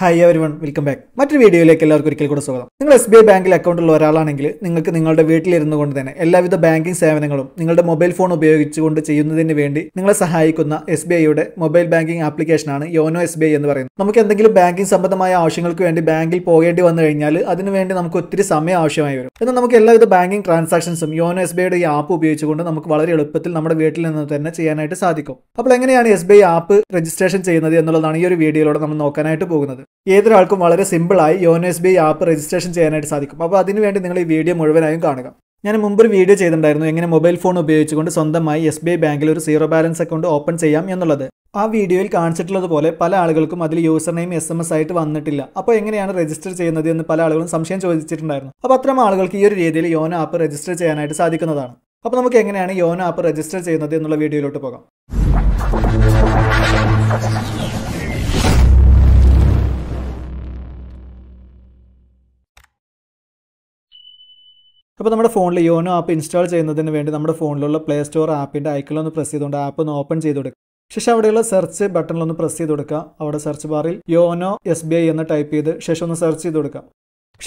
hi everyone welcome back മറ്റൊരു വീഡിയോയിലേക്ക് എല്ലാവർക്കും ഒരിക്കൽ കൂടെ സ്വാഗതം നിങ്ങൾ എസ് ബി ഐ ബാങ്കിൽ ഉള്ള ഒരാളാണെങ്കിൽ നിങ്ങൾക്ക് നിങ്ങളുടെ വീട്ടിലിരുന്നു കൊണ്ട് തന്നെ എല്ലാവിധ ബാങ്കിംഗ് സേവനങ്ങളും നിങ്ങളുടെ മൊബൈൽ ഫോൺ ഉപയോഗിച്ചുകൊണ്ട് ചെയ്യുന്നതിന് വേണ്ടി നിങ്ങളെ സഹായിക്കുന്ന എസ് ബി ഐയുടെ മൊബൈൽ ബാങ്കിംഗ് ആപ്ലിക്കേഷനാണ് യോനോ എസ് ബി ഐ എന്ന് പറയുന്നത് നമുക്ക് എന്തെങ്കിലും ബാങ്കിംഗ് സംബന്ധമായ ആവശ്യങ്ങൾക്ക് വേണ്ടി ബാങ്കിൽ പോകേണ്ടി വന്നു കഴിഞ്ഞാൽ അതിനുവേണ്ടി നമുക്ക് ഒത്തിരി സമയം ആവശ്യമായി വരും എന്നാൽ നമുക്ക് എല്ലാവിധ ബാങ്കിംഗ് ട്രാൻസാക്ഷൻസും യോനോ എസ് ബി ഐയുടെ ഈ ആപ്പ് ഉപയോഗിച്ചുകൊണ്ട് നമുക്ക് വളരെ എളുപ്പത്തിൽ നമ്മുടെ വീട്ടിൽ നിന്ന് തന്നെ ചെയ്യാനായിട്ട് സാധിക്കും അപ്പോൾ എങ്ങനെയാണ് S B I app registration ചെയ്യുന്നത് എന്നുള്ളതാണ് ഈ ഒരു വീഡിയോയിലൂടെ നമ്മൾ നോക്കാനായിട്ട് പോകുന്നത് ഏതൊരാൾക്കും വളരെ സിമ്പിളായി Yono S B app registration ചെയ്യാനായിട്ട് സാധിക്കും അപ്പോൾ അതിനുവേണ്ടി നിങ്ങൾ ഈ വീഡിയോ മുഴുവനായും കാണുക ഞാൻ മുമ്പ് ഒരു വീഡിയോ ചെയ്തിട്ടുണ്ടായിരുന്നു എങ്ങനെ മൊബൈൽ ഫോൺ ഉപയോഗിച്ചുകൊണ്ട് സ്വന്തമായി എസ് ബി ഐ ബാങ്കിൽ ഒരു സീറോ ബാലൻസ് അക്കൗണ്ട് ഓപ്പൺ ചെയ്യാം എന്നുള്ളത് ആ വീഡിയോയിൽ കാണിച്ചിട്ടുള്ളതുപോലെ പല ആളുകൾക്കും അതിൽ user name S M S ആയിട്ട് വന്നിട്ടില്ല അപ്പോൾ എങ്ങനെയാണ് രജിസ്റ്റർ ചെയ്യുന്നത് എന്ന് പല ആളുകളും സംശയം ചോദിച്ചിട്ടുണ്ടായിരുന്നു അപ്പോൾ അത്തരം ആളുകൾക്ക് ഈ ഒരു രീതിയിൽ യോനോ ആപ്പ് രജിസ്റ്റർ ചെയ്യാനായിട്ട് സാധിക്കുന്നതാണ് അപ്പോൾ നമുക്ക് എങ്ങനെയാണ് യോനോ ആപ്പ് രജിസ്റ്റർ ചെയ്യുന്നത് എന്നുള്ള വീഡിയോയിലോട്ട് പോകാം അപ്പോൾ നമ്മുടെ ഫോണിൽ യോനോ ആപ്പ് ഇൻസ്റ്റാൾ ചെയ്യുന്നതിന് വേണ്ടി നമ്മുടെ ഫോണിലുള്ള പ്ലേ സ്റ്റോർ ആപ്പിൻ്റെ ഐക്കലൊന്ന് പ്രസ് ചെയ്തുകൊണ്ട് ആപ്പ് ഒന്ന് ഓപ്പൺ ചെയ്ത് കൊടുക്കുക ശേഷം അവിടെയുള്ള സെർച്ച് ബട്ടണിലൊന്ന് പ്രസ് ചെയ്ത് കൊടുക്കുക അവിടെ സെർച്ച് ബാറിൽ യോനോ എസ് ബി ഐ എന്ന് ടൈപ്പ് ചെയ്ത് ശേഷം ഒന്ന് സെർച്ച് ചെയ്ത് കൊടുക്കുക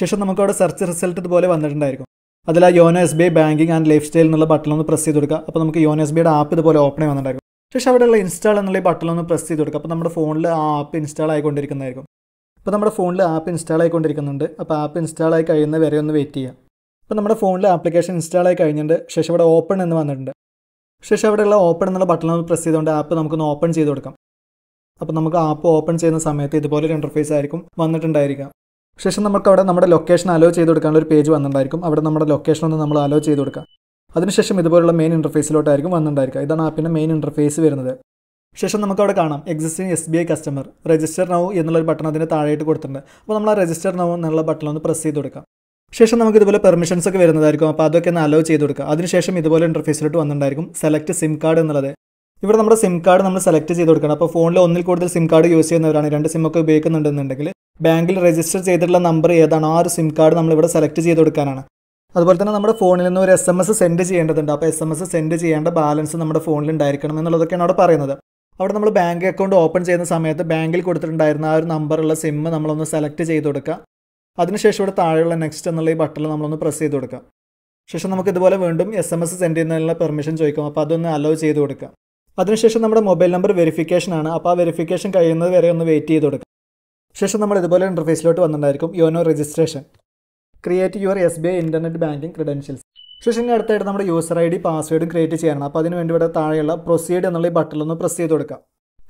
ശേഷം നമുക്ക് അവിടെ സെർച്ച് റിസൾട്ട് ഇതുപോലെ വന്നിട്ടുണ്ടായിരിക്കും അതിൽ ആ Yono S B I banking and lifestyle എന്നുള്ള ഒന്ന് പ്രസ് ചെയ്ത് കൊടുക്കുക അപ്പോൾ നമുക്ക് യോനോ എസ് ബിയുടെ ആപ്പ് ഇതുപോലെ ഓപ്പൺ വന്നിട്ടുണ്ടായിരിക്കും ശേഷം അവിടെയുള്ള ഇൻസ്റ്റാൾ എന്നുള്ള ഒന്ന് പ്രസ് ചെയ്ത് കൊടുക്കുക അപ്പോൾ നമ്മുടെ ഫോണിൽ ആ ആപ്പ് ഇൻസ്റ്റാൾ ആയിക്കൊണ്ടിരിക്കുന്നതായിരിക്കും അപ്പോൾ നമ്മുടെ ഫോണിൽ ആപ്പ് ഇൻസ്റ്റാൾ ആയിക്കൊണ്ടിരിക്കുന്നുണ്ട് അപ്പോൾ ആപ്പ് ഇൻസ്റ്റാൾ ആയി കഴിയുന്ന വരെ ഒന്ന് വെയിറ്റ് ചെയ്യുക ഇപ്പോൾ നമ്മുടെ ഫോണിൽ ആപ്ലിക്കേഷൻ ഇൻസ്റ്റാൾ ആയി കഴിഞ്ഞിട്ട് ശേഷം ഇവിടെ ഓപ്പൺ എന്ന് വന്നിട്ടുണ്ട് ശേഷം അവിടെയുള്ള ഓപ്പൺ എന്നുള്ള ബട്ടൺ ഒന്ന് പ്രസ് ചെയ്തുകൊണ്ട് ആപ്പ് നമുക്കൊന്ന് ഓപ്പൺ ചെയ്ത് കൊടുക്കാം അപ്പോൾ നമുക്ക് ആപ്പ് ഓപ്പൺ ചെയ്യുന്ന സമയത്ത് ഇതുപോലെ ഒരു ഇൻ്റർഫേസ് ആയിരിക്കും വന്നിട്ടുണ്ടായിരിക്കാം ശേഷം നമുക്ക് അവിടെ നമ്മുടെ ലൊക്കേഷൻ അലോ ചെയ്ത് കൊടുക്കാനുള്ള ഒരു പേജ് വന്നിട്ടുണ്ടായിരിക്കും അവിടെ നമ്മുടെ ലൊക്കേഷൻ ഒന്ന് നമ്മൾ അലോ ചെയ്ത് കൊടുക്കാം അതിനുശേഷം ഇതുപോലുള്ള മെയിൻ ഇൻ്റർഫേസിലോട്ടായിരിക്കും വന്നിട്ടുണ്ടായിരിക്കുക ഇതാണ് ആപ്പിൻ്റെ മെയിൻ ഇൻ്റർഫേസ് വരുന്നത് ശേഷം നമുക്ക് അവിടെ കാണാം existing S B I customer register now എന്നുള്ളൊരു ബട്ടൺ അതിൻ്റെ താഴെയായിട്ട് കൊടുത്തിട്ടുണ്ട് അപ്പോൾ നമ്മൾ ആ രജിസ്റ്റർ നൗ എന്നുള്ള ബട്ടൺ ഒന്ന് പ്രസ് ചെയ്ത് കൊടുക്കാം ശേഷം നമുക്ക് ഇതുപോലെ പെർമിഷൻസ് ഒക്കെ വരുന്നതായിരിക്കും അപ്പോൾ അതൊക്കെ ഒന്ന് അലോ ചെയ്ത് കൊടുക്കുക അതിനുശേഷം ഇതുപോലെ ഇൻ്റർഫേസിലോട്ട് വന്നിട്ടുണ്ടായിരിക്കും സെലക്ട് സിം കാർഡ് എന്നുള്ളത് ഇവിടെ നമ്മുടെ സിം കാർഡ് നമ്മൾ സെലക്ട് ചെയ്ത് കൊടുക്കണം അപ്പോൾ ഫോണിൽ ഒന്നിൽ കൂടുതൽ സിം കാർഡ് യൂസ് ചെയ്യുന്നവരാണ് രണ്ട് സിം ഒക്കെ ഉപയോഗിക്കുന്നുണ്ടെന്നുണ്ടെങ്കിൽ ബാങ്കിൽ രജിസ്റ്റർ ചെയ്തിട്ടുള്ള നമ്പർ ഏതാണ് ആ ഒരു സിം കാർഡ് നമ്മൾ ഇവിടെ സെലക്ട് ചെയ്ത് കൊടുക്കാനാണ് അതുപോലെ തന്നെ നമ്മുടെ ഫോണിൽ നിന്ന് ഒരു എസ് എം എസ് സെൻഡ് ചെയ്യേണ്ടതുണ്ട് അപ്പോൾ എസ് എം എസ് സെൻഡ് ചെയ്യേണ്ട ബാലൻസ് നമ്മുടെ ഫോണിൽ ഉണ്ടായിരിക്കണം എന്നുള്ളതൊക്കെയാണ് അവിടെ പറയുന്നത് അവിടെ നമ്മൾ ബാങ്ക് അക്കൗണ്ട് ഓപ്പൺ ചെയ്യുന്ന സമയത്ത് ബാങ്കിൽ കൊടുത്തിട്ടുണ്ടായിരുന്ന ആ ഒരു നമ്പറുള്ള സിം നമ്മളൊന്ന് സെലക്ട് ചെയ്ത് കൊടുക്കുക അതിനുശേഷം ഇവിടെ താഴെയുള്ള നെക്സ്റ്റ് എന്നുള്ള ഈ ബട്ടണിൽ നമ്മളൊന്ന് പ്രസ് ചെയ്ത് കൊടുക്കാം ശേഷം നമുക്ക് ഇതുപോലെ വീണ്ടും എസ് എം എസ് സെൻഡ് ചെയ്യുന്നതിനുള്ള പെർമിഷൻ ചോദിക്കാം അപ്പോൾ അതൊന്ന് അലോ ചെയ്ത് കൊടുക്കാം അതിനുശേഷം നമ്മുടെ മൊബൈൽ നമ്പർ വെരിഫിക്കേഷൻ ആണ് അപ്പോൾ ആ വെരിഫിക്കേഷൻ കഴിയുന്നത് വരെ ഒന്ന് വെയിറ്റ് ചെയ്ത് കൊടുക്കാം ശേഷം നമ്മൾ ഇതുപോലെ ഇൻ്റർഫേസിലോട്ട് വന്നിട്ടുണ്ടായിരിക്കും Yono registration create your S B I internet banking credentials ശേഷം അടുത്തായിട്ട് നമ്മുടെ യൂസർ ഐ ഡി പാസ്വേഡും ക്രിയേറ്റ് ചെയ്യണം അപ്പോൾ അതിന് വേണ്ടി ഇവിടെ താഴെയുള്ള പ്രൊസീഡ് എന്നുള്ള ഈ ബട്ടണിൽ ഒന്ന് പ്രസ് ചെയ്ത് കൊടുക്കാം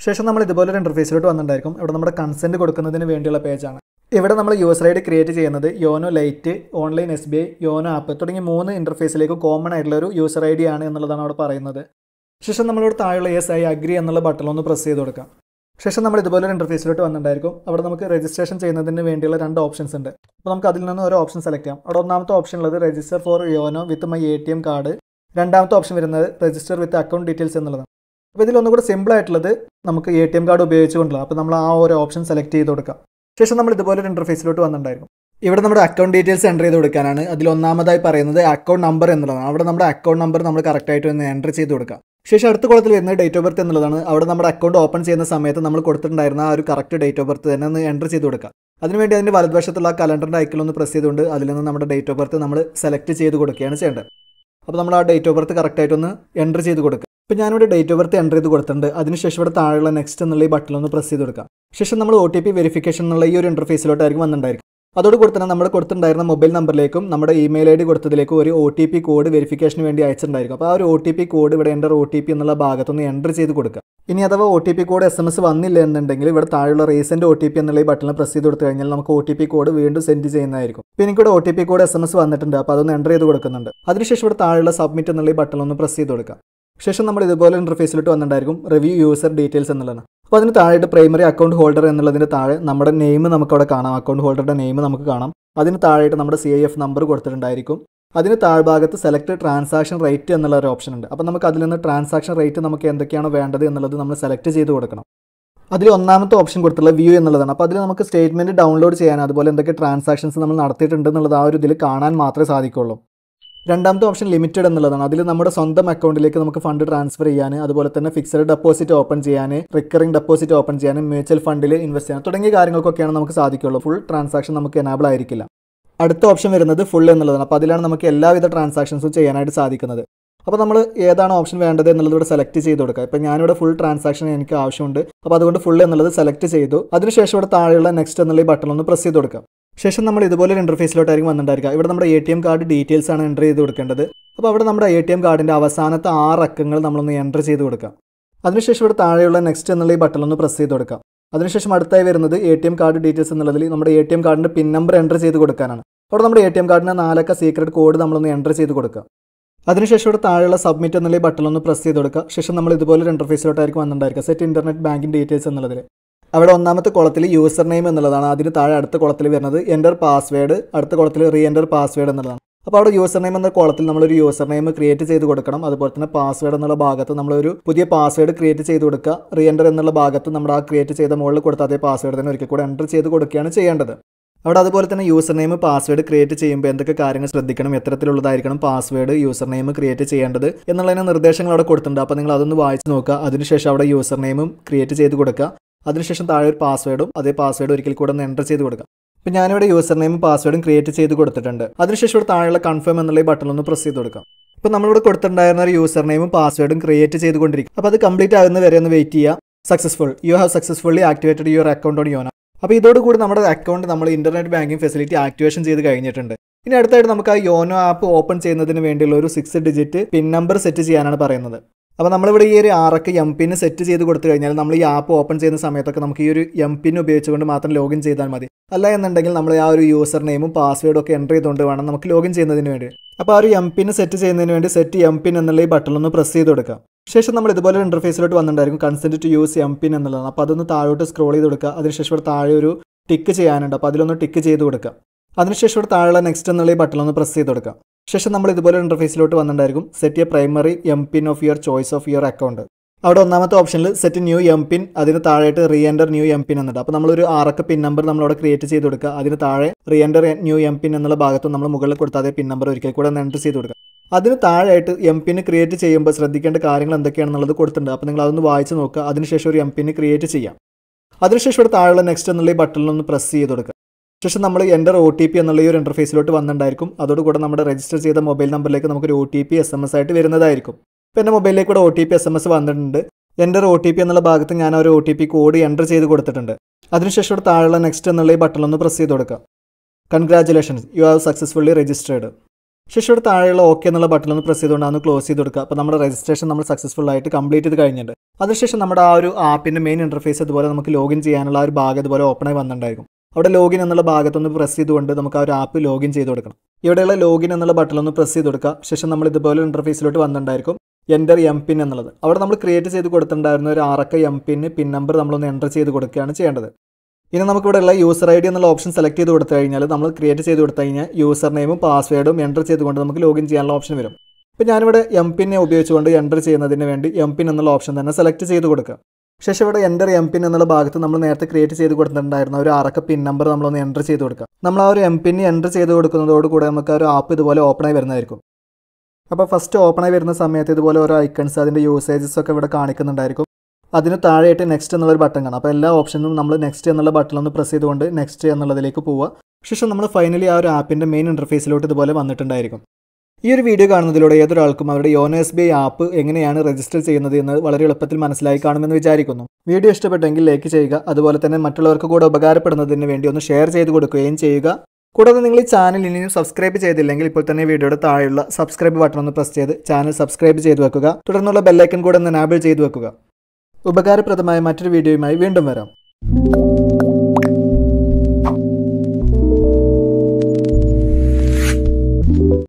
ശേഷം നമ്മൾ ഇതുപോലെ ഒരു ഇൻ്റർഫേസിലോട്ട് വന്നിട്ടുണ്ടായിരിക്കും ഇവിടെ നമ്മുടെ കൺസെൻറ്റ് കൊടുക്കുന്നതിന് വേണ്ടിയുള്ള പേജാണ് ഇവിടെ നമ്മൾ യൂസർ ഐ ഡി ക്രിയേറ്റ് ചെയ്യുന്നത് Yono lite online S B I Yono app തുടങ്ങിയ മൂന്ന് ഇൻ്റർഫേസിലേക്ക് കോമൺ ആയിട്ടുള്ള ഒരു യൂസർ ഐ ഡി ആണ് എന്നുള്ളതാണ് അവിടെ പറയുന്നത് ശേഷം നമ്മളിവിടെ താഴെയുള്ള എസ് ഐ അഗ്രി എന്നുള്ള ബട്ടൺ ഒന്ന് പ്രസ് ചെയ്ത് കൊടുക്കാം ശേഷം നമ്മൾ ഇതുപോലെ ഒരു ഇൻ്റർഫേസിലോട്ട് വന്നിട്ടുണ്ടായിരിക്കും അവിടെ നമുക്ക് രജിസ്ട്രേഷൻ ചെയ്യുന്നതിന് വേണ്ടിയുള്ള രണ്ട് ഓപ്ഷൻസ് ഉണ്ട് അപ്പോൾ നമുക്ക് അതിൽ നിന്ന് ഒരു ഓപ്ഷൻ സെലക്ട് ചെയ്യാം അവിടെ ഒന്നാമത്തെ ഓപ്ഷൻ ഉള്ളത് register for Yono with my A T M card രണ്ടാമത്തെ ഓപ്ഷൻ വരുന്നത് രജിസ്റ്റർ വിത്ത് അക്കൗണ്ട് ഡീറ്റെയിൽസ് എന്നുള്ളതാണ് അപ്പോൾ ഇതിലൊന്നുകൂടെ സിമ്പിൾ ആയിട്ടുള്ളത് നമുക്ക് എ ടി എം കാർഡ് ഉപയോഗിച്ചുകൊണ്ടുള്ളത് അപ്പോൾ നമ്മൾ ആ ഒരു ഓപ്ഷൻ സെലക്ട് ചെയ്ത് കൊടുക്കാം ശേഷം നമ്മൾ ഇതുപോലെ ഒരു ഇൻ്റർഫേസിലോട്ട് വന്നിട്ടുണ്ടായിരുന്നു ഇവിടെ നമ്മുടെ അക്കൗണ്ട് ഡീറ്റെയിൽസ് എൻ്റർ ചെയ്ത് കൊടുക്കാനാണ് അതിൽ ഒന്നാമതായി പറയുന്നത് അക്കൗണ്ട് നമ്പർ എന്നുള്ളതാണ് അവിടെ നമ്മുടെ അക്കൗണ്ട് നമ്പർ നമ്മൾ കറക്റ്റായിട്ട് ഒന്ന് എൻ്റർ ചെയ്ത് കൊടുക്കുക ശേഷം അടുത്ത കുളത്തിൽ വരുന്നത് ഡേറ്റ് ഓഫ് ബർത്ത് എന്നുള്ളതാണ് അവിടെ നമ്മുടെ അക്കൗണ്ട് ഓപ്പൺ ചെയ്യുന്ന സമയത്ത് നമ്മൾ കൊടുത്തിട്ടുണ്ടായിരുന്ന ആ ഒരു കറക്റ്റ് ഡേറ്റ് ഓഫ് ബർത്ത് തന്നെ ഒന്ന് എൻ്റർ ചെയ്ത് കൊടുക്കുക അതിനുവേണ്ടി അതിൻ്റെ വലതുവശത്തുള്ള കലണ്ടറിൻ്റെ ഐക്കൺ ഒന്ന് പ്രസ് ചെയ്തുകൊണ്ട് അതിൽ നിന്ന് നമ്മുടെ ഡേറ്റ് ഓഫ് ബർത്ത് നമ്മൾ സെലക്ട് ചെയ്ത് കൊടുക്കുകയാണ് ചെയ്യേണ്ടത് അപ്പോൾ നമ്മൾ ആ ഡേറ്റ് ഓഫ് ബർത്ത് കറക്റ്റായിട്ടൊന്ന് എൻ്റർ ചെയ്ത് കൊടുക്കുക ഇപ്പോൾ ഞാനിവിടെ ഡേറ്റ് ഓഫ് ബർത്ത് എൻ്റർ ചെയ്ത് കൊടുത്തിട്ടുണ്ട് അതിനുശേഷം ഇവിടെ താഴെയുള്ള നെക്സ്റ്റ് എന്നുള്ള ഈ ബട്ടൺ ഒന്ന് പ്രസ് ചെയ്ത് കൊടുക്കാം ശേഷം നമ്മൾ ഒ ടി പി വെരിഫിക്കേഷൻ എന്നുള്ള ഈ ഒരു ഇൻ്റർഫേസിലോട്ടായിരിക്കും വന്നിട്ടുണ്ടായിരിക്കും അതോടുകൂടി തന്നെ നമ്മൾ കൊടുത്തിട്ടുണ്ടായിരുന്ന മൊബൈൽ നമ്പറിലേക്കും നമ്മുടെ ഇമെയിൽ ഐ ഡി കൊടുത്തതിലേക്കും ഒരു ഒ ടി പി കോഡ് വെരിഫിക്കേഷന് വേണ്ടി അയച്ചിട്ടുണ്ടായിരിക്കും അപ്പോൾ ആ ഒരു ഒ ടി പി കോഡ് ഇവിടെ എൻ്റെ ഒ ടി പി എന്നുള്ള ഭാഗത്തൊന്ന് എൻ്റർ ചെയ്ത് കൊടുക്കുക ഇനി അഥവാ O T P code S M S വന്നില്ല എന്നുണ്ടെങ്കിൽ ഇവിടെ താഴെയുള്ള റീസെൻറ്റ് ഒ ടി പി എന്നുള്ള ഈ ബട്ടണിൽ പ്രസ് ചെയ്ത് കൊടുത്തു കഴിഞ്ഞാൽ നമുക്ക് ഒ ടി പി കോഡ് വീണ്ടും സെൻഡ് ചെയ്യുന്നതായിരിക്കും ഇപ്പോൾ എനിക്കിവിടെ O T P code S M S വന്നിട്ടുണ്ട് അപ്പോൾ അതൊന്ന് എൻ്റർ ചെയ്ത് കൊടുക്കുന്നുണ്ട് അതിനുശേഷം ഇവിടെ താഴെയുള്ള സബ്മിറ്റ് എന്നുള്ള ഈ ബട്ടൺ ഒന്ന് പ്രസ് ചെയ്ത് കൊടുക്കുക ശേഷം നമ്മൾ ഇതുപോലെ ഇൻ്റർഫേസിലിട്ട് വന്നിട്ടുണ്ടായിരിക്കും റിവ്യൂ യൂസർ ഡീറ്റെയിൽസ് എന്നുള്ളതാണ് അപ്പോൾ അതിന് താഴെയായിട്ട് പ്രൈമറി അക്കൗണ്ട് ഹോൾഡർ എന്നുള്ളതിൻ്റെ താഴെ നമ്മുടെ നെയിം നമുക്കവിടെ കാണാം അക്കൗണ്ട് ഹോൾഡറുടെ നെയിം നമുക്ക് കാണാം അതിന് താഴെയായിട്ട് നമ്മുടെ സി ഐ എഫ് നമ്പർ കൊടുത്തിട്ടുണ്ടായിരിക്കും അതിന് താഴ്ഭാഗത്ത് സെലക്ട് ട്രാൻസാക്ഷൻ റേറ്റ് എന്നുള്ള ഒരു ഓപ്ഷൻ ഉണ്ട് അപ്പോൾ നമുക്ക് അതിൽ നിന്ന് ട്രാൻസാക്ഷൻ റേറ്റ് നമുക്ക് എന്തൊക്കെയാണ് വേണ്ടത് എന്നുള്ളത് നമ്മൾ സെലക്ട് ചെയ്ത് കൊടുക്കണം അതിൽ ഒന്നാമത്തെ ഓപ്ഷൻ കൊടുത്തുള്ള വ്യൂ എന്നുള്ളതാണ് അപ്പോൾ അതിൽ നമുക്ക് സ്റ്റേറ്റ്മെൻറ്റ് ഡൗൺലോഡ് ചെയ്യാൻ അതുപോലെ എന്തൊക്കെ ട്രാൻസാക്ഷൻസ് നമ്മൾ നടത്തിയിട്ടുണ്ട് എന്നുള്ളത് ആ ഒരു ഇതിൽ കാണാൻ മാത്രമേ സാധിക്കുള്ളൂ രണ്ടാമത്തെ ഓപ്ഷൻ ലിമിറ്റഡ് എന്നുള്ളതാണ് അതിൽ നമ്മുടെ സ്വന്തം അക്കൗണ്ടിലേക്ക് നമുക്ക് ഫണ്ട് ട്രാൻസ്ഫർ ചെയ്യാൻ അതുപോലെ തന്നെ ഫിക്സഡ് ഡെപ്പോസിറ്റ് ഓപ്പൺ ചെയ്യാൻ റിക്കറിംഗ് ഡെപ്പോസിറ്റ് ഓപ്പൺ ചെയ്യാൻ മ്യൂച്വൽ ഫണ്ടിൽ ഇൻവെസ്റ്റ് ചെയ്യാൻ തുടങ്ങിയ കാര്യങ്ങൾക്കൊക്കെയാണ് നമുക്ക് സാധിക്കുള്ളൂ ഫുൾ ട്രാൻസാക്ഷൻ നമുക്ക് എനാബിൾ ആയിരിക്കില്ല അടുത്ത ഓപ്ഷൻ വരുന്നത് ഫുൾ എന്നുള്ളതാണ് അപ്പോൾ അതിലാണ് നമുക്ക് എല്ലാവിധ ട്രാൻസാക്ഷൻസും ചെയ്യാനായിട്ട് സാധിക്കുന്നത് അപ്പോൾ നമ്മൾ ഏതാണ് ഓപ്ഷൻ വേണ്ടത് എന്നുള്ളത് ഇവിടെ സെലക്ട് ചെയ്ത് കൊടുക്കുക ഇപ്പോൾ ഞാനിവിടെ ഫുൾ ട്രാൻസാക്ഷൻ എനിക്ക് ആവശ്യമുണ്ട് അപ്പോൾ അതുകൊണ്ട് ഫുൾ എന്നുള്ളത് സെലക്ട് ചെയ്തു അതിനുശേഷം ഇവിടെ താഴെയുള്ള നെക്സ്റ്റ് എന്നുള്ള ഈ ബട്ടൺ ഒന്ന് പ്രസ് ചെയ്ത് കൊടുക്കുക ശേഷം നമ്മൾ ഇതുപോലെ ഒരു ഇൻ്റർഫേസിലോട്ടായിരിക്കും വന്നിട്ടുണ്ടായിരിക്കുക ഇവിടെ നമ്മുടെ A T M card details ആണ് എൻ്റർ ചെയ്ത് കൊടുക്കേണ്ടത് അപ്പോൾ അവിടെ നമ്മുടെ എ ടി എം കാർഡിൻ്റെ അവസാനത്തെ ആറ് അക്കങ്ങൾ നമ്മളൊന്ന് എൻ്റർ ചെയ്ത് കൊടുക്കാം അതിനുശേഷം ഇവിടെ താഴെയുള്ള നെക്സ്റ്റ് എന്നുള്ള ഈ ബട്ടൺ ഒന്ന് പ്രസ് ചെയ്ത് കൊടുക്കാം അതിനുശേഷം അടുത്തായി വരുന്നത് A T M card details എന്നുള്ളതിൽ നമ്മുടെ എ ടി എം കാർഡിൻ്റെ പിൻ നമ്പർ എൻ്റർ ചെയ്ത് കൊടുക്കാനാണ് അവിടെ നമ്മുടെ എ ടി എം കാർഡിൻ്റെ നാലക്ക സീക്രട്ട് കോഡ് നമ്മളൊന്ന് എൻ്റർ ചെയ്ത് കൊടുക്കാം അതിനുശേഷം ഇവിടെ താഴെയുള്ള സബ്മിറ്റ് എന്നുള്ള ബട്ടൺ ഒന്ന് പ്രസ് ചെയ്ത് കൊടുക്കുക ശേഷം നമ്മൾ ഇതുപോലെ ഒരു ഇൻ്റർഫേസിലോട്ടായിരിക്കും വന്നിട്ടുണ്ടായിരിക്കുക സെറ്റ് ഇൻ്റർനെറ്റ് ബാങ്കിങ് ഡീറ്റെയിൽസ് എന്നുള്ളതിൽ അവിടെ ഒന്നാമത്തെ കുളത്തിൽ യൂസർ നെയിം എന്നുള്ളതാണ് അതിന് താഴെ അടുത്ത കുളത്തിൽ വരുന്നത് എൻ്റർ പാസ്വേഡ് അടുത്ത കുളത്തിൽ റീ എൻ്റർ പാസ്വേഡ് എന്നുള്ളതാണ് അപ്പോൾ അവിടെ യൂസർ നെയിം എന്ന കോളത്തിൽ നമ്മളൊരു യൂസർ നെയിം ക്രിയേറ്റ് ചെയ്ത് കൊടുക്കണം അതുപോലെ തന്നെ പാസ്വേഡ് എന്നുള്ള ഭാഗത്ത് നമ്മളൊരു പുതിയ പാസ്വേഡ് ക്രിയേറ്റ് ചെയ്ത് കൊടുക്കുക റീ എൻ്റർ എന്നുള്ള ഭാഗത്ത് നമ്മൾ ആ ക്രിയേറ്റ് ചെയ്ത മുകളിൽ കൊടുത്ത അതേ പാസ്വേഡ് തന്നെ ഒരിക്കൽ കൂടെ എൻ്റർ ചെയ്ത് കൊടുക്കുകയാണ് ചെയ്യേണ്ടത് അവിടെ അതുപോലെ തന്നെ യൂസർ നെയിം പാസ്വേഡ് ക്രിയേറ്റ് ചെയ്യുമ്പോൾ എന്തൊക്കെ കാര്യങ്ങൾ ശ്രദ്ധിക്കണം എത്തരത്തിലുള്ളതായിരിക്കണം പാസ്വേഡ് യൂസർ നെയിം ക്രിയേറ്റ് ചെയ്യേണ്ടത് എന്നുള്ളതിന് നിർദ്ദേശങ്ങൾ അവിടെ കൊടുത്തിട്ടുണ്ട് അപ്പോൾ നിങ്ങൾ അതൊന്ന് വായിച്ച് നോക്കുക അതിനുശേഷം അവിടെ യൂസർ നെയിമും ക്രിയേറ്റ് ചെയ്ത് കൊടുക്കുക അതിനുശേഷം താഴെ ഒരു പാസ്വേഡും അതേ പാസ്വേഡ് ഒരിക്കൽ കൂടെ ഒന്ന് എൻ്റർ ചെയ്ത് കൊടുക്കാം ഇപ്പം ഞാനിവിടെ യൂസർ നെയിമും പാസ്വേഡും ക്രിയേറ്റ് ചെയ്ത് കൊടുത്തിട്ടുണ്ട് അതിനുശേഷം ഇവിടെ താഴെയുള്ള കൺഫേം എന്നുള്ള ഈ ബട്ടൺ ഒന്ന് പ്രസ് ചെയ്ത് കൊടുക്കാം ഇപ്പം നമ്മളിവിടെ കൊടുത്തിട്ടുണ്ടായിരുന്ന ഒരു യൂസർ നെയിമും പാസ്വേഡും ക്രിയേറ്റ് ചെയ്തുകൊണ്ടിരിക്കും അപ്പോൾ അത് കംപ്ലീറ്റ് ആകുന്ന വരെ ഒന്ന് വെയിറ്റ് ചെയ്യുക successful you have successfully activated your account on YONO അപ്പോൾ ഇതോടുകൂടി നമ്മുടെ അക്കൗണ്ട് നമ്മൾ ഇന്റർനെറ്റ് ബാങ്കിങ് ഫെസിലിറ്റി ആക്ടിവേഷൻ ചെയ്ത് കഴിഞ്ഞിട്ടുണ്ട് ഇനി അടുത്തായിട്ട് നമുക്ക് ആ യോനോ ആപ്പ് ഓപ്പൺ ചെയ്യുന്നതിന് വേണ്ടിയുള്ള ഒരു six digit pin number set ചെയ്യാനാണ് പറയുന്നത് അപ്പോൾ നമ്മളിവിടെ ഈ ഒരു ആറക്ക് എം പിന് സെറ്റ് ചെയ്ത് കൊടുത്തു കഴിഞ്ഞാൽ നമ്മൾ ഈ ആപ്പ് ഓപ്പൺ ചെയ്യുന്ന സമയത്തൊക്കെ നമുക്ക് ഈ ഒരു എം പിൻ ഉപയോഗിച്ചുകൊണ്ട് മാത്രം ലോഗിൻ ചെയ്താൽ മതി അല്ല എന്നുണ്ടെങ്കിൽ നമ്മൾ ആ ഒരു യൂസർ നെയിമും പാസ്വേഡും ഒക്കെ എൻറ്റർ ചെയ്തുകൊണ്ട് വേണം നമുക്ക് ലോഗിൻ ചെയ്യുന്നതിന് വേണ്ടി അപ്പോൾ ആ ഒരു എം പിന് സെറ്റ് ചെയ്യുന്നതിന് വേണ്ടി സെറ്റ് എം പിൻ എന്നുള്ള ഈ ബട്ടണൊന്ന് പ്രസ് ചെയ്ത് കൊടുക്കാം ശേഷം നമ്മൾ ഇതുപോലെ ഇൻ്റർഫേസിലോട്ട് വന്നിട്ടുണ്ടായിരിക്കും consent to use M pin എന്നുള്ളതാണ് അപ്പോൾ അതൊന്ന് താഴോട്ട് സ്ക്രോൾ ചെയ്ത് കൊടുക്കുക അതിനുശേഷം ഇവിടെ താഴെ ഒരു ടിക്ക് ചെയ്യാനുണ്ട് അപ്പോൾ അതിലൊന്ന് ടിക്ക് ചെയ്ത് കൊടുക്കുക അതിനുശേഷം ഇവിടെ താഴെയുള്ള നെക്സ്റ്റ് എന്നുള്ള ഈ ബട്ടൺ ഒന്ന് പ്രസ് ചെയ്ത് കൊടുക്കുക ശേഷം നമ്മൾ ഇതുപോലെ ഇൻ്റർഫേസിലോട്ട് വന്നിട്ടുണ്ടായിരിക്കും set a primary M pin of your choice of your account അവിടെ ഒന്നാമത്തെ ഓപ്ഷനിൽ സെറ്റ് ന്യൂ എം പിൻ അതിന് താഴെയായിട്ട് re enter new M pin എന്നുണ്ട് അപ്പോൾ നമ്മളൊരു ആറക്ക പിൻ നമ്പർ നമ്മളവിടെ ക്രിയേറ്റ് ചെയ്ത് കൊടുക്കുക അതിന് താഴെ re enter new M pin എന്നുള്ള ഭാഗത്ത് നമ്മൾ മുകളിൽ കൊടുത്താതെ പിൻ നമ്പർ ഒരിക്കൽ കൂടെ ഒന്ന് ചെയ്ത് കൊടുക്കുക അതിന് താഴെയായിട്ട് എം പിന് ക്രിയേറ്റ് ചെയ്യുമ്പോൾ ശ്രദ്ധിക്കേണ്ട കാര്യങ്ങൾ എന്തൊക്കെയാണെന്നുള്ളത് കൊടുത്തിട്ടുണ്ട് അപ്പോൾ നിങ്ങൾ അതൊന്ന് വായിച്ച് നോക്കുക അതിനുശേഷം ഒരു എം പിന് ക്രിയേറ്റ് ചെയ്യാം അതിനുശേഷം ഒരു താഴെയുള്ള നെക്സ്റ്റ് എന്നുള്ള ഈ ബട്ടണിൽ ഒന്ന് പ്രസ് ചെയ്ത് കൊടുക്കുക ശേഷം നമ്മൾ എൻ്റർ ഒ ടി പി എന്നുള്ള ഈ ഒരു ഇൻ്റർഫേസിലോട്ട് വന്നിട്ടുണ്ടായിരിക്കും അതോടുകൂടെ നമ്മുടെ രജിസ്റ്റർ ചെയ്ത മൊബൈൽ നമ്പറിലേക്ക് നമുക്കൊരു O T P S M S ആയിട്ട് വരുന്നതായിരിക്കും ഇപ്പോൾ എൻ്റെ മൊബൈലിലേക്ക് കൂടെ O T P S M S വന്നിട്ടുണ്ട് എൻ്റർ ഒ ടി പി എന്നുള്ള ഭാഗത്ത് ഞാൻ ഒരു O T P code enter ചെയ്ത് കൊടുത്തിട്ടുണ്ട് അതിനുശേഷം ഇവിടെ താഴെയുള്ള നെക്സ്റ്റ് എന്നുള്ള ഈ ഒന്ന് പ്രസ് ചെയ്ത് കൊടുക്കുക congratulations you have successfully registered ശേഷം ഇവിടെ താഴെയുള്ള ഓക്കെ എന്നുള്ള ഒന്ന് പ്രസ് ചെയ്തുകൊണ്ട് അന്ന് ക്ലോസ് ചെയ്ത് കൊടുക്കുക അപ്പോൾ നമ്മുടെ രജിസ്ട്രേഷൻ നമ്മൾ സക്സസ്ഫുൾ ആയിട്ട് കംപ്ലീറ്റ് ചെയ്ത് കഴിഞ്ഞിട്ടുണ്ട് അതിനുശേഷം നമ്മുടെ ആ ഒരു ആപ്പിൻ്റെ മെയിൻ ഇൻ്റർഫേസ് അതുപോലെ നമുക്ക് ലോഗിൻ ചെയ്യാനുള്ള ആ ഒരു ഭാഗം ഇതുപോലെ ഓപ്പൺ ആയി വന്നിട്ടുണ്ടായിരിക്കും അവിടെ ലോഗിൻ എന്നുള്ള ഭാഗത്തൊന്ന് പ്രസ് ചെയ്തുകൊണ്ട് നമുക്ക് ആ ഒരു ആപ്പ് ലോഗിൻ ചെയ്ത് കൊടുക്കണം ഇവിടെയുള്ള ലോഗിൻ എന്നുള്ള ബട്ടൺ ഒന്ന് പ്രസ് ചെയ്ത് കൊടുക്കുക ശേഷം നമ്മൾ ഇതുപോലെ ഇൻ്റർഫേസിലോട്ട് വന്നിട്ടുണ്ടായിരിക്കും എൻ്റർ എം പിൻ എന്നുള്ളത് അവിടെ നമ്മൾ ക്രിയേറ്റ് ചെയ്ത് കൊടുത്തിട്ടുണ്ടായിരുന്ന ഒരു ആറക്ക എം പിന് പിൻ നമ്പർ നമ്മളൊന്ന് എൻ്റർ ചെയ്ത് കൊടുക്കുകയാണ് ചെയ്യേണ്ടത് ഇനി നമുക്കിവിടെയുള്ള യൂസർ ഐ ഡി എന്നുള്ള ഓപ്ഷൻ സെലക്ട് ചെയ്ത് കൊടുത്തു കഴിഞ്ഞാൽ നമ്മൾ ക്രിയേറ്റ് ചെയ്ത് കൊടുത്തു കഴിഞ്ഞാൽ യൂസർ നെയിമും പാസ്വേഡും എൻ്റർ ചെയ്തുകൊണ്ട് നമുക്ക് ലോഗിൻ ചെയ്യാനുള്ള ഓപ്ഷൻ വരും ഇപ്പോൾ ഞാനിവിടെ എം പിന്നെ ഉപയോഗിച്ചുകൊണ്ട് എൻ്റർ ചെയ്യുന്നതിന് വേണ്ടി എം പിൻ എന്നുള്ള ഓപ്ഷൻ തന്നെ സെലക്ട് ചെയ്ത് കൊടുക്കുക ശേഷം ഇവിടെ എൻ്റർ എം പിൻ എന്നുള്ള ഭാഗത്ത് നമ്മൾ നേരത്തെ ക്രിയേറ്റ് ചെയ്ത് കൊടുത്തിട്ടുണ്ടായിരുന്ന ഒരു അറക്ക പിൻ നമ്പർ നമ്മളൊന്ന് എൻ്റർ ചെയ്ത് കൊടുക്കുക നമ്മൾ ആ ഒരു എം പിൻ എൻ്റർ ചെയ്ത് കൊടുക്കുന്നതോടുകൂടെ നമുക്ക് ആ ഒരു ആപ്പ് ഇതുപോലെ ഓപ്പണായി വരുന്നതായിരിക്കും അപ്പോൾ ഫസ്റ്റ് ഓപ്പണായി വരുന്ന സമയത്ത് ഇതുപോലെ ഓരോ ഐക്കൺസ് അതിൻ്റെ യൂസേജസ് ഒക്കെ ഇവിടെ കാണിക്കുന്നുണ്ടായിരിക്കും അതിന് താഴെയായിട്ട് നെക്സ്റ്റ് എന്നുള്ളൊരു ബട്ടൺ കാണാം അപ്പോൾ എല്ലാ ഓപ്ഷനും നമ്മൾ നെക്സ്റ്റ് എന്നുള്ള ഒന്ന് പ്രസ് ചെയ്തുകൊണ്ട് നെക്സ്റ്റ് എന്നുള്ളതിലേക്ക് പോവുക ശേഷം നമ്മൾ ഫൈനലി ആ ഒരു ആപ്പിൻ്റെ മെയിൻ ഇൻ്റർഫേസിലോട്ട് ഇതുപോലെ വന്നിട്ടുണ്ടായിരിക്കും ഈ ഒരു വീഡിയോ കാണുന്നതിലൂടെ ഏതൊരാൾക്കും അവരുടെ YONO S B I app എങ്ങനെയാണ് രജിസ്റ്റർ ചെയ്യുന്നത് എന്ന് വളരെ എളുപ്പത്തിൽ മനസ്സിലായി കാണുമെന്ന് വിചാരിക്കുന്നു വീഡിയോ ഇഷ്ടപ്പെട്ടെങ്കിൽ ലൈക്ക് ചെയ്യുക അതുപോലെ തന്നെ മറ്റുള്ളവർക്ക് കൂടെ ഉപകാരപ്പെടുന്നതിന് വേണ്ടി ഒന്ന് ഷെയർ ചെയ്ത് കൊടുക്കുകയും ചെയ്യുക കൂടാതെ നിങ്ങൾ ഈ ചാനൽ ഇനിയും സബ്സ്ക്രൈബ് ചെയ്തില്ലെങ്കിൽ ഇപ്പോൾ തന്നെ വീഡിയോയുടെ താഴെയുള്ള സബ്സ്ക്രൈബ് ബട്ടൺ ഒന്ന് പ്രസ് ചെയ്ത് ചാനൽ സബ്സ്ക്രൈബ് ചെയ്ത് വെക്കുക തുടർന്നുള്ള ബെല്ലൈക്കൻ കൂടെ ഒന്ന് എനാബിൾ ചെയ്ത് വെക്കുക ഉപകാരപ്രദമായ മറ്റൊരു വീഡിയോയുമായി വീണ്ടും വരാം